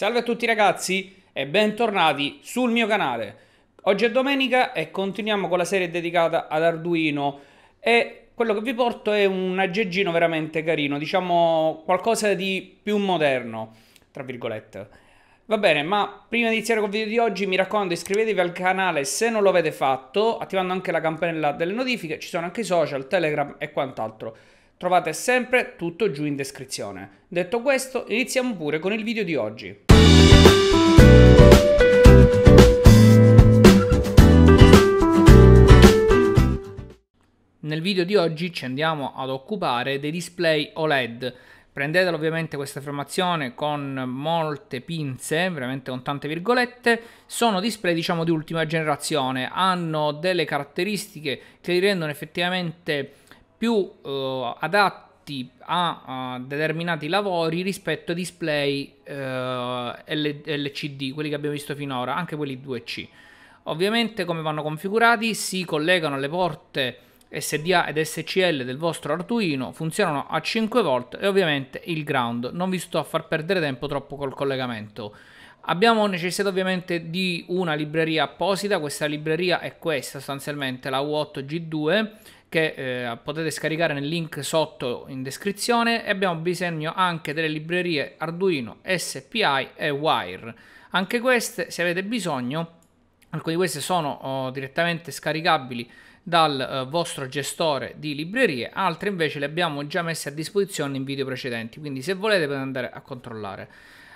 Salve a tutti ragazzi e bentornati sul mio canale. Oggi è domenica e continuiamo con la serie dedicata ad Arduino e quello che vi porto è un aggeggino veramente carino, diciamo qualcosa di più moderno, tra virgolette. Va bene, ma prima di iniziare col video di oggi mi raccomando iscrivetevi al canale se non lo avete fatto, attivando anche la campanella delle notifiche, ci sono anche i social, Telegram e quant'altro. Trovate sempre tutto giù in descrizione. Detto questo, iniziamo pure con il video di oggi. Nel video di oggi ci andiamo ad occupare dei display OLED. Prendetela ovviamente questa affermazione con molte pinze, veramente con tante virgolette. Sono display diciamo di ultima generazione, hanno delle caratteristiche che li rendono effettivamente più eh, adatti a, a, determinati lavori rispetto ai display eh, LCD, quelli che abbiamo visto finora, anche quelli 2C. Ovviamente come vanno configurati si collegano alle porte SDA ed SCL del vostro Arduino funzionano a 5V e ovviamente il ground. Non vi sto a far perdere tempo troppo col collegamento. Abbiamo necessità ovviamente di una libreria apposita, questa libreria è questa sostanzialmente, la U8G2, che eh, potete scaricare nel link sotto in descrizione e abbiamo bisogno anche delle librerie Arduino, SPI e Wire. Anche queste, se avete bisogno, alcune di queste sono oh, direttamente scaricabili dal eh, vostro gestore di librerie, altre invece le abbiamo già messe a disposizione in video precedenti, quindi se volete potete andare a controllare.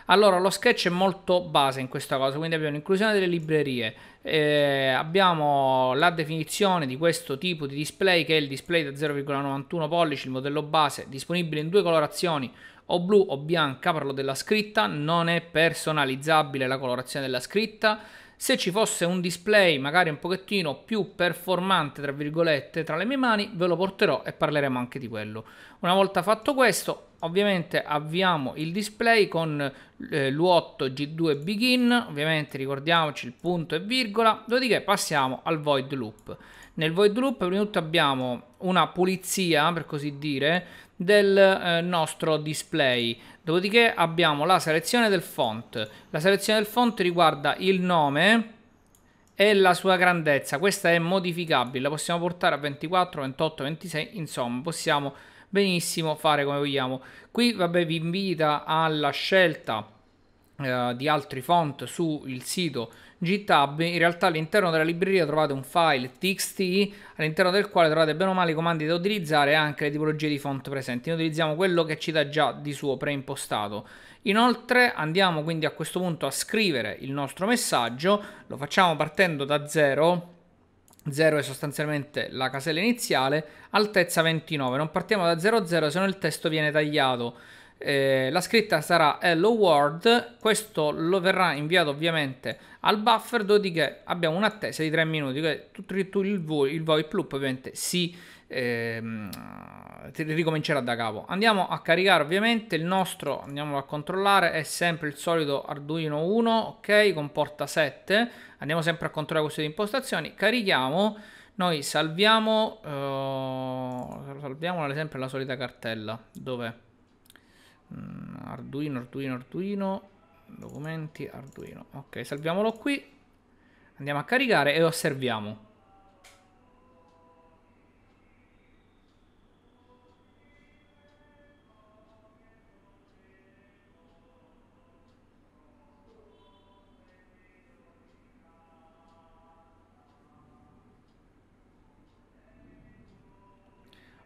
Allora, lo sketch è molto base in questa cosa, quindi abbiamo l'inclusione delle librerie, eh, abbiamo la definizione di questo tipo di display che è il display da 0,91 pollici, il modello base, disponibile in due colorazioni, o blu o bianca, parlo della scritta, non è personalizzabile la colorazione della scritta, se ci fosse un display magari un pochettino più performante, tra virgolette, tra le mie mani, ve lo porterò e parleremo anche di quello. Una volta fatto questo, ovviamente avviamo il display con eh, l'U8 G2 begin, ovviamente ricordiamoci il punto e virgola, dopodiché passiamo al void loop. Nel void loop prima di tutto abbiamo una pulizia, per così dire, del eh, nostro display. Dopodiché abbiamo la selezione del font. La selezione del font riguarda il nome e la sua grandezza. Questa è modificabile, la possiamo portare a 24, 28, 26, insomma, possiamo benissimo fare come vogliamo. Qui vabbè vi invita alla scelta eh, di altri font sul sito GitHub, in realtà all'interno della libreria trovate un file txt all'interno del quale trovate bene o male i comandi da utilizzare e anche le tipologie di font presenti. Noi utilizziamo quello che ci dà già di suo preimpostato. Inoltre andiamo quindi a questo punto a scrivere il nostro messaggio, lo facciamo partendo da zero 0 è sostanzialmente la casella iniziale, altezza 29, non partiamo da 00 se no il testo viene tagliato. Eh, la scritta sarà hello world, questo lo verrà inviato ovviamente al buffer, dopodiché abbiamo un'attesa di 3 minuti, tutto il, il, il VoIP loop ovviamente si... Ehm, ricomincerà da capo. Andiamo a caricare ovviamente il nostro, andiamo a controllare, è sempre il solito Arduino 1, ok, comporta 7. Andiamo sempre a controllare queste impostazioni, carichiamo, noi salviamo, eh, salviamo ad esempio la solita cartella, dov'è? Mm, Arduino, Arduino, Arduino, documenti, Arduino, ok, salviamolo qui, andiamo a caricare e osserviamo.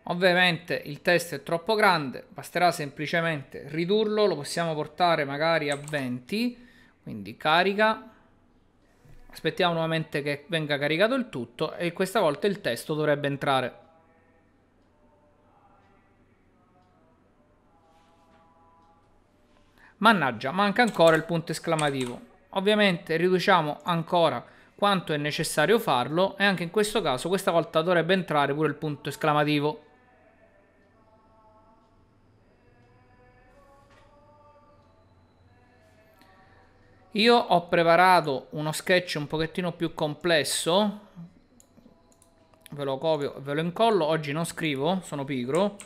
Ovviamente il testo è troppo grande, basterà semplicemente ridurlo, lo possiamo portare magari a 20, quindi carica, aspettiamo nuovamente che venga caricato il tutto e questa volta il testo dovrebbe entrare. Mannaggia, manca ancora il punto esclamativo. Ovviamente riduciamo ancora quanto è necessario farlo e anche in questo caso questa volta dovrebbe entrare pure il punto esclamativo. Io ho preparato uno sketch un pochettino più complesso. Ve lo copio, ve lo incollo. Oggi non scrivo, sono pigro.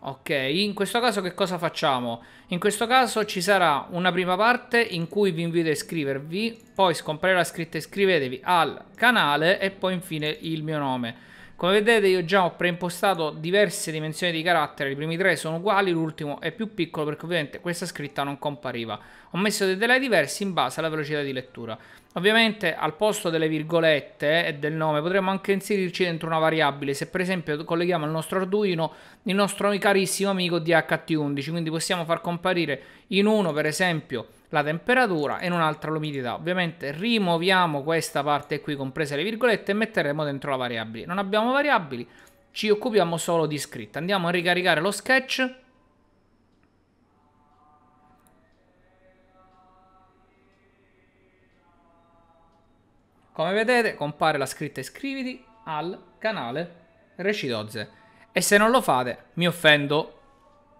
Ok, in questo caso che cosa facciamo? In questo caso ci sarà una prima parte in cui vi invito a iscrivervi, poi scomparirà la scritta iscrivetevi al canale e poi infine il mio nome. Come vedete io già ho preimpostato diverse dimensioni di carattere, i primi tre sono uguali, l'ultimo è più piccolo perché ovviamente questa scritta non compariva. Ho messo dei delay diversi in base alla velocità di lettura. Ovviamente al posto delle virgolette e del nome potremmo anche inserirci dentro una variabile, se per esempio colleghiamo al nostro Arduino il nostro carissimo amico DHT11, quindi possiamo far comparire in uno per esempio la temperatura e in un'altra l'umidità. Ovviamente rimuoviamo questa parte qui comprese le virgolette e metteremo dentro la variabile. Non abbiamo variabili, ci occupiamo solo di scritta. Andiamo a ricaricare lo sketch. Come vedete compare la scritta iscriviti al canale Recidozze e se non lo fate mi offendo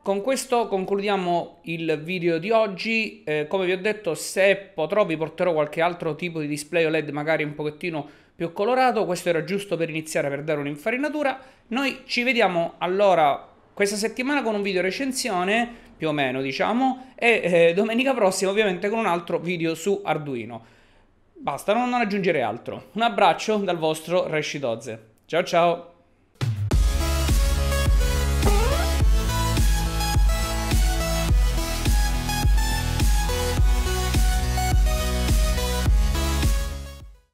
con questo concludiamo il video di oggi, eh, come vi ho detto se potrò vi porterò qualche altro tipo di display OLED magari un pochettino più colorato, questo era giusto per iniziare per dare un'infarinatura, noi ci vediamo allora questa settimana con un video recensione più o meno diciamo e eh, domenica prossima ovviamente con un altro video su Arduino, basta non, aggiungere altro, un abbraccio dal vostro Reshidoze, ciao ciao!